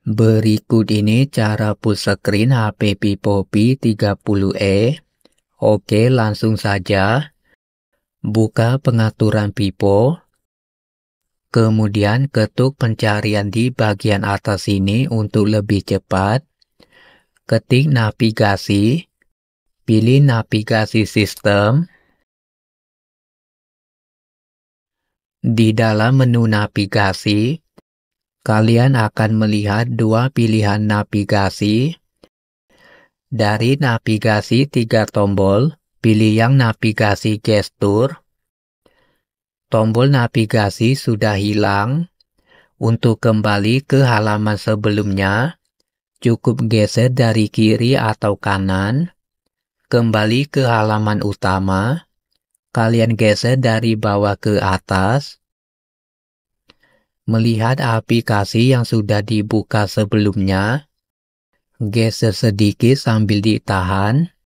Berikut ini cara push screen HP Vivo v 30E. Oke, langsung saja. Buka pengaturan Vivo. Kemudian ketuk pencarian di bagian atas ini untuk lebih cepat. Ketik navigasi. Pilih navigasi sistem. Di dalam menu navigasi, kalian akan melihat dua pilihan navigasi. Dari navigasi tiga tombol, pilih yang navigasi gestur. Tombol navigasi sudah hilang. Untuk kembali ke halaman sebelumnya, cukup geser dari kiri atau kanan. Kembali ke halaman utama, kalian geser dari bawah ke atas. Melihat aplikasi yang sudah dibuka sebelumnya, geser sedikit sambil ditahan,